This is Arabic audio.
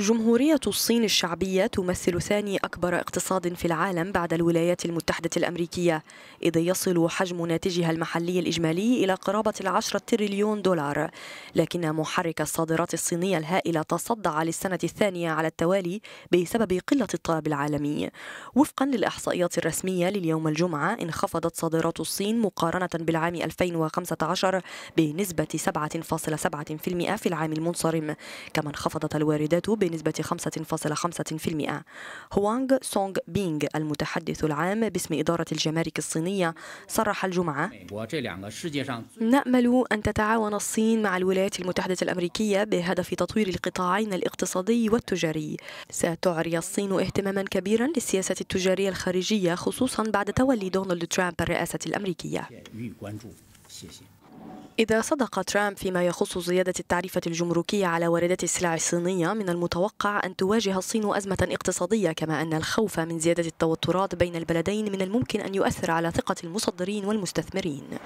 جمهورية الصين الشعبية تمثل ثاني أكبر اقتصاد في العالم بعد الولايات المتحدة الأمريكية إذ يصل حجم ناتجها المحلي الإجمالي إلى قرابة العشرة تريليون دولار لكن محرك الصادرات الصينية الهائلة تصدع للسنة الثانية على التوالي بسبب قلة الطلب العالمي وفقا للإحصائيات الرسمية لليوم الجمعة انخفضت صادرات الصين مقارنة بالعام 2015 بنسبة 7.7% في العام المنصرم كما انخفضت الواردات ب بنسبة 5.5% هوانغ سونغ بينغ المتحدث العام باسم إدارة الجمارك الصينية صرح الجمعة نأمل أن تتعاون الصين مع الولايات المتحدة الأمريكية بهدف تطوير القطاعين الاقتصادي والتجاري ستعري الصين اهتماما كبيرا للسياسة التجارية الخارجية خصوصا بعد تولي دونالد ترامب الرئاسة الأمريكية إذا صدق ترامب فيما يخص زيادة التعريفة الجمركية على واردات السلع الصينية من المتوقع أن تواجه الصين أزمة اقتصادية كما أن الخوف من زيادة التوترات بين البلدين من الممكن أن يؤثر على ثقة المصدرين والمستثمرين